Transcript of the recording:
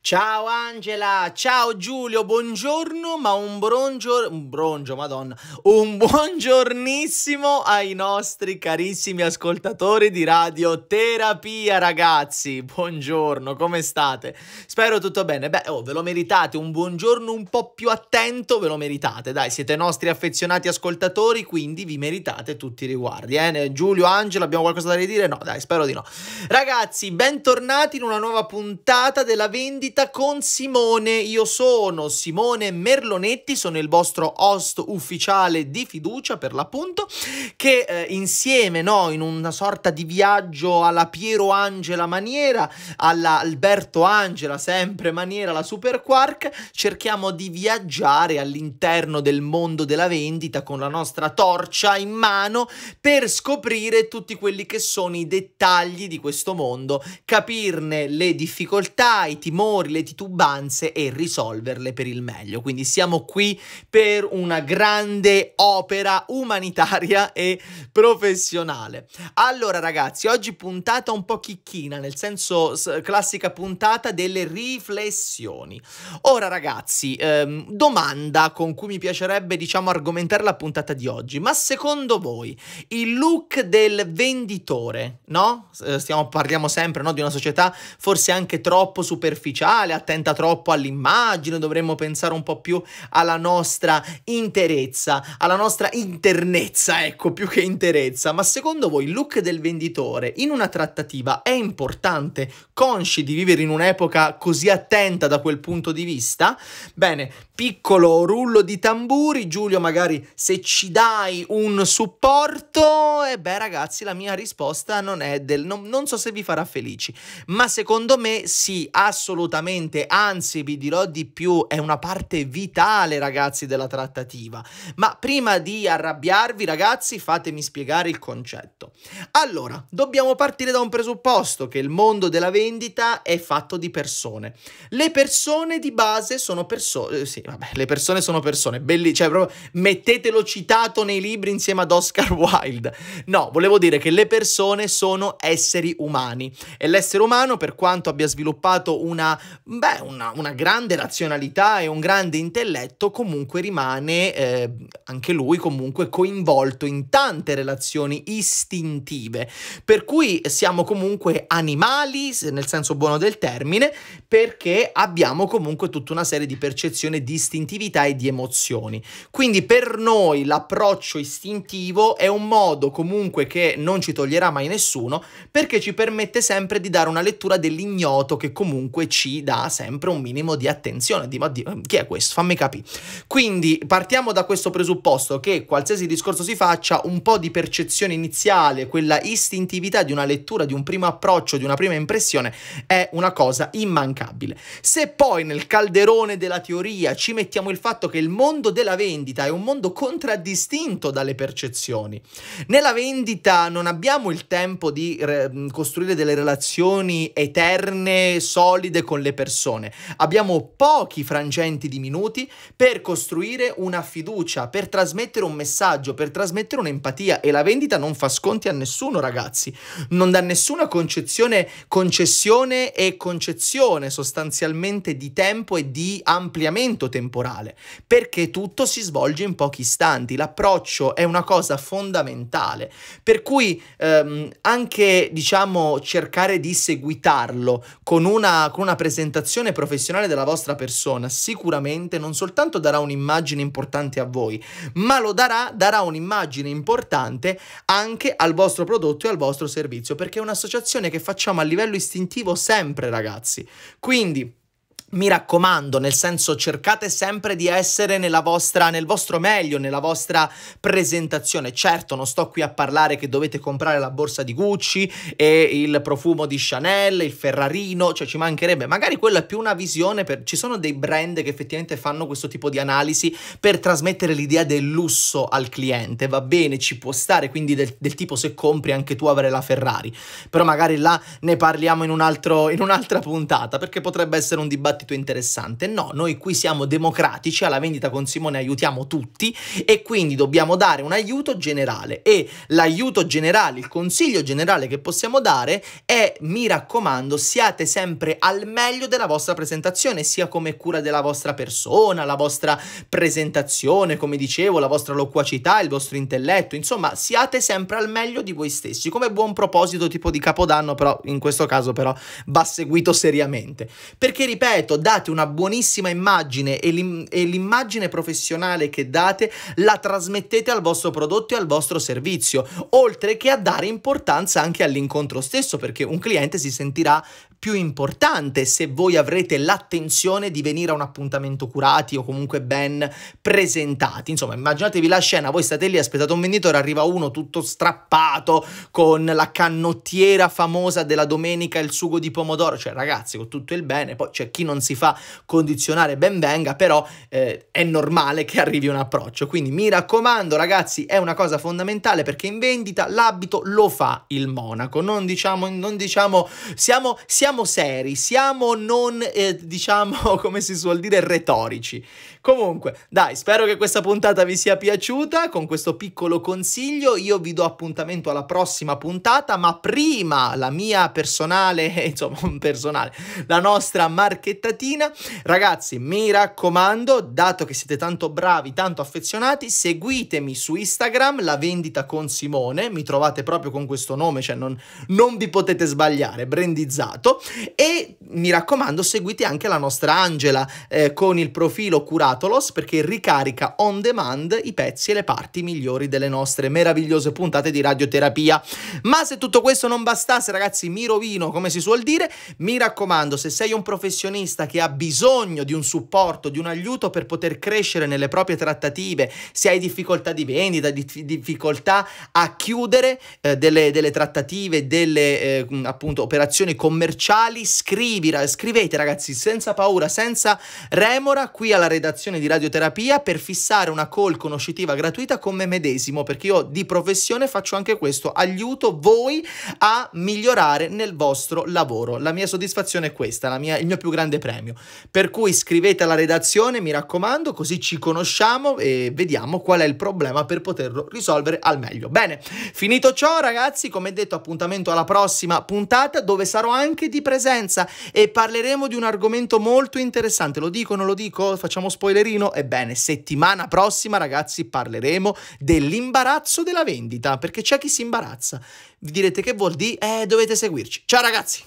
Ciao Angela, ciao Giulio, buongiorno, ma un brongior... un broncio, madonna, un buongiornissimo ai nostri carissimi ascoltatori di Radioterapia, ragazzi, buongiorno, come state? Spero tutto bene, beh, oh, ve lo meritate, un buongiorno un po' più attento, ve lo meritate, dai, siete nostri affezionati ascoltatori, quindi vi meritate tutti i riguardi, eh? Giulio, Angela, abbiamo qualcosa da ridire? No, dai, spero di no. Ragazzi, bentornati in una nuova puntata della vendita vendita con Simone. Io sono Simone Merlonetti, sono il vostro host ufficiale di fiducia per l'appunto, che eh, insieme no, in una sorta di viaggio alla Piero Angela Maniera, alla Alberto Angela sempre Maniera, la Super Quark, cerchiamo di viaggiare all'interno del mondo della vendita con la nostra torcia in mano per scoprire tutti quelli che sono i dettagli di questo mondo, capirne le difficoltà, i timori, timori, le titubanze e risolverle per il meglio. Quindi siamo qui per una grande opera umanitaria e professionale. Allora ragazzi, oggi puntata un po' chicchina, nel senso classica puntata delle riflessioni. Ora ragazzi, ehm, domanda con cui mi piacerebbe diciamo argomentare la puntata di oggi, ma secondo voi il look del venditore, no? Stiamo, parliamo sempre no, di una società forse anche troppo superficiale, sociale, attenta troppo all'immagine, dovremmo pensare un po' più alla nostra interezza, alla nostra internezza, ecco, più che interezza. Ma secondo voi il look del venditore in una trattativa è importante, consci di vivere in un'epoca così attenta da quel punto di vista? Bene, piccolo rullo di tamburi, Giulio magari se ci dai un supporto, e beh ragazzi la mia risposta non è del... non, non so se vi farà felici, ma secondo me sì, assolutamente assolutamente, anzi vi dirò di più, è una parte vitale ragazzi della trattativa. Ma prima di arrabbiarvi ragazzi fatemi spiegare il concetto. Allora, dobbiamo partire da un presupposto che il mondo della vendita è fatto di persone. Le persone di base sono persone, eh, sì vabbè, le persone sono persone, belli, cioè proprio mettetelo citato nei libri insieme ad Oscar Wilde. No, volevo dire che le persone sono esseri umani e l'essere umano per quanto abbia sviluppato una beh, una, una, grande razionalità e un grande intelletto comunque rimane eh, anche lui comunque coinvolto in tante relazioni istintive, per cui siamo comunque animali, nel senso buono del termine, perché abbiamo comunque tutta una serie di percezioni di istintività e di emozioni. Quindi per noi l'approccio istintivo è un modo comunque che non ci toglierà mai nessuno perché ci permette sempre di dare una lettura dell'ignoto che comunque ci dà sempre un minimo di attenzione, di ma ehm, chi è questo? Fammi capire. Quindi partiamo da questo presupposto che qualsiasi discorso si faccia, un po' di percezione iniziale, quella istintività di una lettura, di un primo approccio, di una prima impressione, è una cosa immancabile. Se poi nel calderone della teoria ci mettiamo il fatto che il mondo della vendita è un mondo contraddistinto dalle percezioni, nella vendita non abbiamo il tempo di costruire delle relazioni eterne, solide con le alle persone. Abbiamo pochi frangenti di minuti per costruire una fiducia, per trasmettere un messaggio, per trasmettere un'empatia e la vendita non fa sconti a nessuno, ragazzi. Non dà nessuna concezione, concessione e concezione sostanzialmente di tempo e di ampliamento temporale, perché tutto si svolge in pochi istanti. L'approccio è una cosa fondamentale, per cui ehm, anche diciamo cercare di seguitarlo con una, con una presenza presentazione professionale della vostra persona sicuramente non soltanto darà un'immagine importante a voi, ma lo darà, darà un'immagine importante anche al vostro prodotto e al vostro servizio, perché è un'associazione che facciamo a livello istintivo sempre, ragazzi. Quindi mi raccomando, nel senso cercate sempre di essere vostra, nel vostro meglio, nella vostra presentazione. Certo, non sto qui a parlare che dovete comprare la borsa di Gucci e il profumo di Chanel, il Ferrarino, cioè ci mancherebbe. Magari quella è più una visione per... Ci sono dei brand che effettivamente fanno questo tipo di analisi per trasmettere l'idea del lusso al cliente, va bene, ci può stare, quindi del, del tipo se compri anche tu avrai la Ferrari. Però magari là ne parliamo in, un altro, in un'altra puntata, perché potrebbe essere un dibattito dibattito interessante. No, noi qui siamo democratici, alla vendita con Simone aiutiamo tutti e quindi dobbiamo dare un aiuto generale e l'aiuto generale, il consiglio generale che possiamo dare è mi raccomando siate sempre al meglio della vostra presentazione, sia come cura della vostra persona, la vostra presentazione, come dicevo, la vostra loquacità, il vostro intelletto, insomma siate sempre al meglio di voi stessi, come buon proposito tipo di Capodanno, però in questo caso però va seguito seriamente. Perché ripeto, ripeto, date una buonissima immagine e, l'immagine professionale che date la trasmettete al vostro prodotto e al vostro servizio, oltre che a dare importanza anche all'incontro stesso, perché un cliente si sentirà più importante se voi avrete l'attenzione di venire a un appuntamento curati o comunque ben presentati. Insomma, immaginatevi la scena, voi state lì, aspettate un venditore, arriva uno tutto strappato con la canottiera famosa della domenica, il sugo di pomodoro, cioè ragazzi, con tutto il bene, poi c'è cioè, chi non non si fa condizionare ben venga, però eh, è normale che arrivi un approccio. Quindi mi raccomando ragazzi, è una cosa fondamentale perché in vendita l'abito lo fa il monaco, non diciamo, non diciamo siamo, siamo seri, siamo non eh, diciamo come si suol dire retorici. Comunque, dai, spero che questa puntata vi sia piaciuta con questo piccolo consiglio, io vi do appuntamento alla prossima puntata, ma prima la mia personale, insomma, personale, la nostra marchettazione puntatina. Ragazzi, mi raccomando, dato che siete tanto bravi, tanto affezionati, seguitemi su Instagram, la vendita con Simone, mi trovate proprio con questo nome, cioè non, non vi potete sbagliare, brandizzato. E mi raccomando, seguite anche la nostra Angela eh, con il profilo Curatolos perché ricarica on demand i pezzi e le parti migliori delle nostre meravigliose puntate di radioterapia. Ma se tutto questo non bastasse, ragazzi, mi rovino, come si suol dire, mi raccomando, se sei un professionista, artista che ha bisogno di un supporto, di un aiuto per poter crescere nelle proprie trattative, se hai difficoltà di vendita, dif difficoltà a chiudere eh, delle, delle, trattative, delle eh, appunto operazioni commerciali, scrivi, scrivete ragazzi senza paura, senza remora qui alla redazione di radioterapia per fissare una call conoscitiva gratuita con me medesimo, perché io di professione faccio anche questo, aiuto voi a migliorare nel vostro lavoro. La mia soddisfazione è questa, mia, il mio più grande grande premio. Per cui scrivete alla redazione, mi raccomando, così ci conosciamo e vediamo qual è il problema per poterlo risolvere al meglio. Bene, finito ciò ragazzi, come detto appuntamento alla prossima puntata dove sarò anche di presenza e parleremo di un argomento molto interessante. Lo dico, non lo dico? Facciamo spoilerino? Ebbene, settimana prossima ragazzi parleremo dell'imbarazzo della vendita, perché c'è chi si imbarazza. Vi direte che vuol dire? Eh, dovete seguirci. Ciao ragazzi!